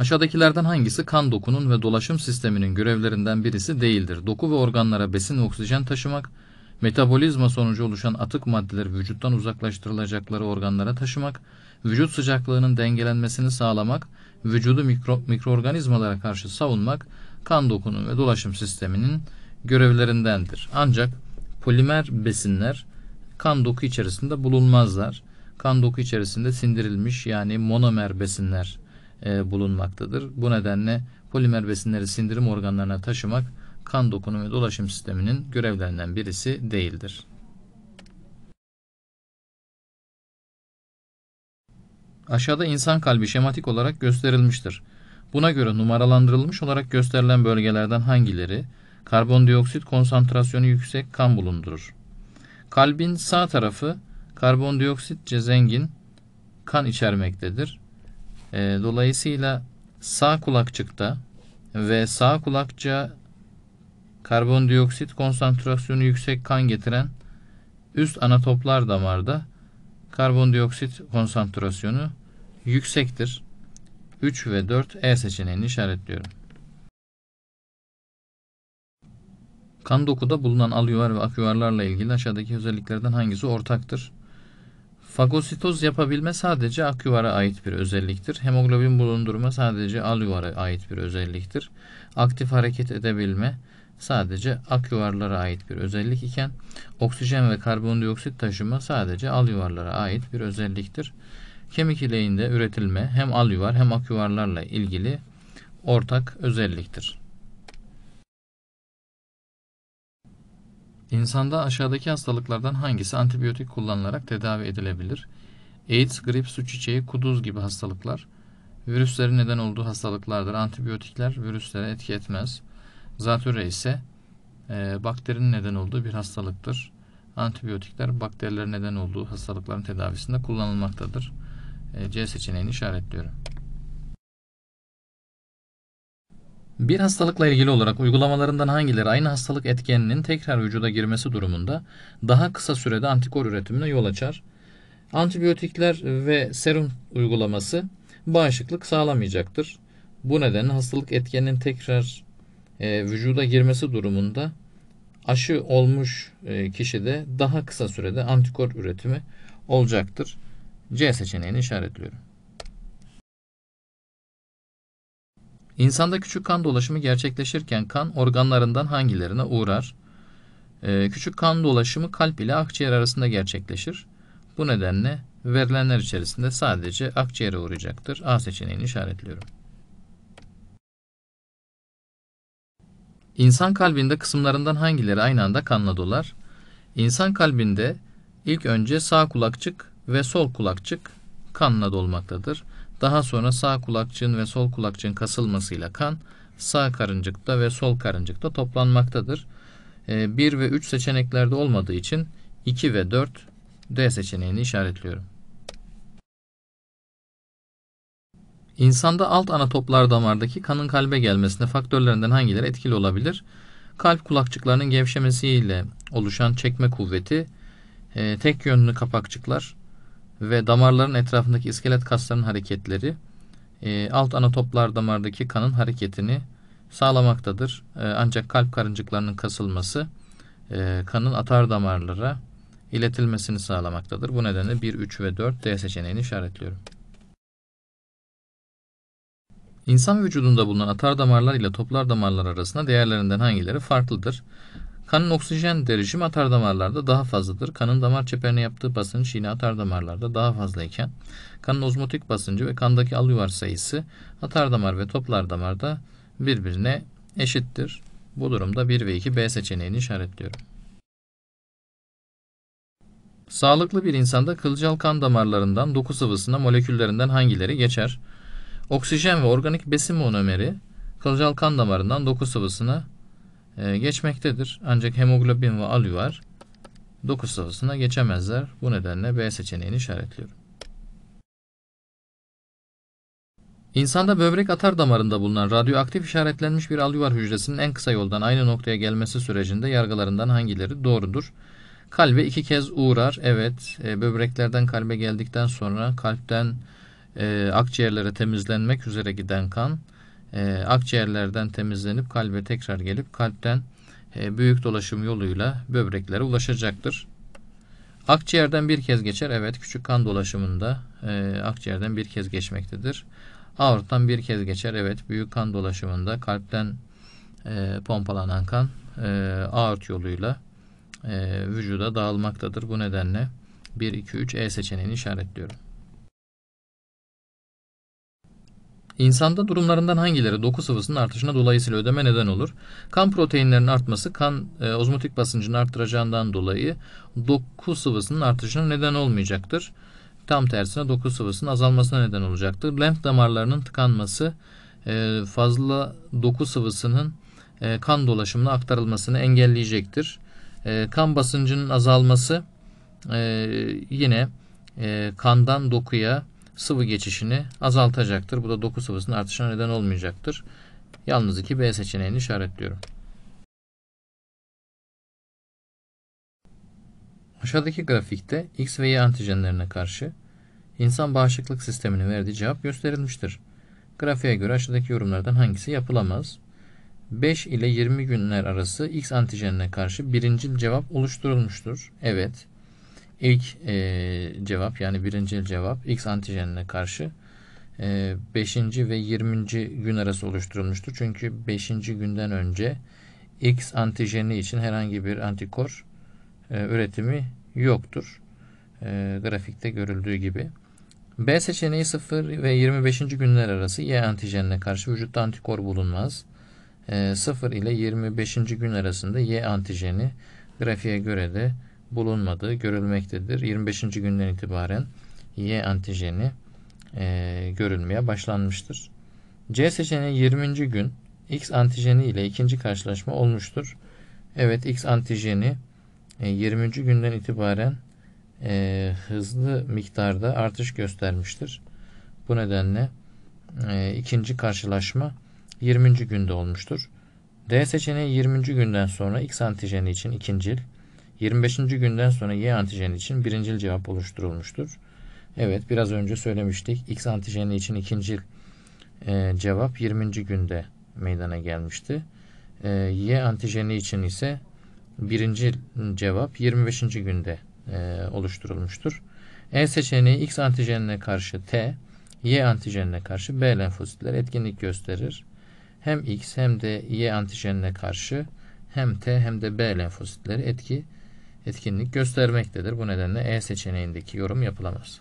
Aşağıdakilerden hangisi kan dokunun ve dolaşım sisteminin görevlerinden birisi değildir? Doku ve organlara besin ve oksijen taşımak, metabolizma sonucu oluşan atık maddeler vücuttan uzaklaştırılacakları organlara taşımak, vücut sıcaklığının dengelenmesini sağlamak, vücudu mikro, mikroorganizmalara karşı savunmak, kan dokunun ve dolaşım sisteminin görevlerindendir. Ancak polimer besinler kan doku içerisinde bulunmazlar. Kan doku içerisinde sindirilmiş yani monomer besinler e, bulunmaktadır. Bu nedenle polimer besinleri sindirim organlarına taşımak kan dokunumu ve dolaşım sisteminin görevlerinden birisi değildir. Aşağıda insan kalbi şematik olarak gösterilmiştir. Buna göre numaralandırılmış olarak gösterilen bölgelerden hangileri karbondioksit konsantrasyonu yüksek kan bulundurur? Kalbin sağ tarafı karbondioksit zengin kan içermektedir. E, dolayısıyla sağ kulakçıkta ve sağ kulakça karbondioksit konsantrasyonu yüksek kan getiren üst anatoplar damarda karbondioksit konsantrasyonu yüksektir. 3 ve 4 E seçeneğini işaretliyorum. Kan dokuda bulunan alüvar ve aküvarlarla ilgili aşağıdaki özelliklerden hangisi ortaktır? Fagositoz yapabilme sadece akyuvara ait bir özelliktir. Hemoglobin bulundurma sadece alyuvara ait bir özelliktir. Aktif hareket edebilme sadece akyuvarlara ait bir özellik iken oksijen ve karbondioksit taşıma sadece alyuvarlara ait bir özelliktir. Kemik ileğinde üretilme hem alyuvar hem akyuvarlarla ilgili ortak özelliktir. İnsanda aşağıdaki hastalıklardan hangisi antibiyotik kullanılarak tedavi edilebilir? AIDS, grip, su çiçeği, kuduz gibi hastalıklar. Virüslerin neden olduğu hastalıklardır. Antibiyotikler virüslere etki etmez. Zatürre ise e, bakterinin neden olduğu bir hastalıktır. Antibiyotikler bakterilere neden olduğu hastalıkların tedavisinde kullanılmaktadır. E, C seçeneğini işaretliyorum. Bir hastalıkla ilgili olarak uygulamalarından hangileri aynı hastalık etkeninin tekrar vücuda girmesi durumunda daha kısa sürede antikor üretimine yol açar? Antibiyotikler ve serum uygulaması bağışıklık sağlamayacaktır. Bu nedenle hastalık etkeninin tekrar e, vücuda girmesi durumunda aşı olmuş e, kişide daha kısa sürede antikor üretimi olacaktır. C seçeneğini işaretliyorum. İnsanda küçük kan dolaşımı gerçekleşirken kan organlarından hangilerine uğrar? Ee, küçük kan dolaşımı kalp ile akciğer arasında gerçekleşir. Bu nedenle verilenler içerisinde sadece akciğere uğrayacaktır. A seçeneğini işaretliyorum. İnsan kalbinde kısımlarından hangileri aynı anda kanla dolar? İnsan kalbinde ilk önce sağ kulakçık ve sol kulakçık kanla dolmaktadır. Daha sonra sağ kulakçığın ve sol kulakçığın kasılmasıyla kan sağ karıncıkta ve sol karıncıkta toplanmaktadır. 1 ee, ve 3 seçeneklerde olmadığı için 2 ve 4 D seçeneğini işaretliyorum. İnsanda alt ana toplar damardaki kanın kalbe gelmesine faktörlerinden hangileri etkili olabilir? Kalp kulakçıklarının gevşemesiyle oluşan çekme kuvveti, e, tek yönlü kapakçıklar, ve damarların etrafındaki iskelet kaslarının hareketleri e, alt anatoplar damardaki kanın hareketini sağlamaktadır. E, ancak kalp karıncıklarının kasılması e, kanın atar damarlara iletilmesini sağlamaktadır. Bu nedenle 1, 3 ve 4 D seçeneğini işaretliyorum. İnsan vücudunda bulunan atar damarlar ile toplar damarlar arasında değerlerinden hangileri farklıdır? Kanın oksijen derişimi atar damarlarda daha fazladır. Kanın damar çeperine yaptığı basınç yine atar damarlarda daha fazlayken kanın ozmotik basıncı ve kandaki alüvar sayısı atar damar ve toplar damarda birbirine eşittir. Bu durumda 1 ve 2 B seçeneğini işaretliyorum. Sağlıklı bir insanda kılcal kan damarlarından doku sıvısına moleküllerinden hangileri geçer? Oksijen ve organik besin monomeri kılcal kan damarından doku sıvısına e, geçmektedir. Ancak hemoglobin ve alüvar 9 safhasına geçemezler. Bu nedenle B seçeneğini işaretliyorum. İnsanda böbrek atar damarında bulunan radyoaktif işaretlenmiş bir alüvar hücresinin en kısa yoldan aynı noktaya gelmesi sürecinde yargılarından hangileri doğrudur? Kalbe iki kez uğrar. Evet, e, böbreklerden kalbe geldikten sonra kalpten e, akciğerlere temizlenmek üzere giden kan, e, akciğerlerden temizlenip kalbe tekrar gelip kalpten e, büyük dolaşım yoluyla böbreklere ulaşacaktır. Akciğerden bir kez geçer. Evet küçük kan dolaşımında e, akciğerden bir kez geçmektedir. Aorttan bir kez geçer. Evet büyük kan dolaşımında kalpten e, pompalanan kan e, aort yoluyla e, vücuda dağılmaktadır. Bu nedenle 1, 2, 3 E seçeneğini işaretliyorum. İnsanda durumlarından hangileri doku sıvısının artışına dolayısıyla ödeme neden olur? Kan proteinlerinin artması kan e, ozmotik basıncını arttıracağından dolayı doku sıvısının artışına neden olmayacaktır. Tam tersine doku sıvısının azalmasına neden olacaktır. Lenf damarlarının tıkanması e, fazla doku sıvısının e, kan dolaşımına aktarılmasını engelleyecektir. E, kan basıncının azalması e, yine e, kandan dokuya sıvı geçişini azaltacaktır. Bu da doku sıvısının artışına neden olmayacaktır. Yalnız 2 B seçeneğini işaretliyorum. Aşağıdaki grafikte X ve Y antijenlerine karşı insan bağışıklık sisteminin verdiği cevap gösterilmiştir. Grafiğe göre aşağıdaki yorumlardan hangisi yapılamaz? 5 ile 20 günler arası X antijenine karşı birinci cevap oluşturulmuştur. Evet ilk e, cevap yani birinci cevap X antijenine karşı 5. E, ve 20. gün arası oluşturulmuştur. Çünkü 5. günden önce X antijeni için herhangi bir antikor e, üretimi yoktur. E, grafikte görüldüğü gibi. B seçeneği 0 ve 25. günler arası Y antijenine karşı vücutta antikor bulunmaz. E, 0 ile 25. gün arasında Y antijeni grafiğe göre de bulunmadı görülmektedir. 25. günden itibaren Y antijeni e, görülmeye başlanmıştır. C seçeneği 20. gün X antijeni ile ikinci karşılaşma olmuştur. Evet X antijeni 20. E, günden itibaren e, hızlı miktarda artış göstermiştir. Bu nedenle e, ikinci karşılaşma 20. günde olmuştur. D seçeneği 20. günden sonra X antijeni için ikincil, 25. günden sonra Y antijeni için birincil cevap oluşturulmuştur. Evet biraz önce söylemiştik. X antijeni için ikincil e, cevap 20. günde meydana gelmişti. E, y antijeni için ise birinci cevap 25. günde e, oluşturulmuştur. E seçeneği X antijenine karşı T, Y antijenine karşı B lenfositler etkinlik gösterir. Hem X hem de Y antijenine karşı hem T hem de B lenfositleri etki etkinlik göstermektedir. Bu nedenle E seçeneğindeki yorum yapılamaz.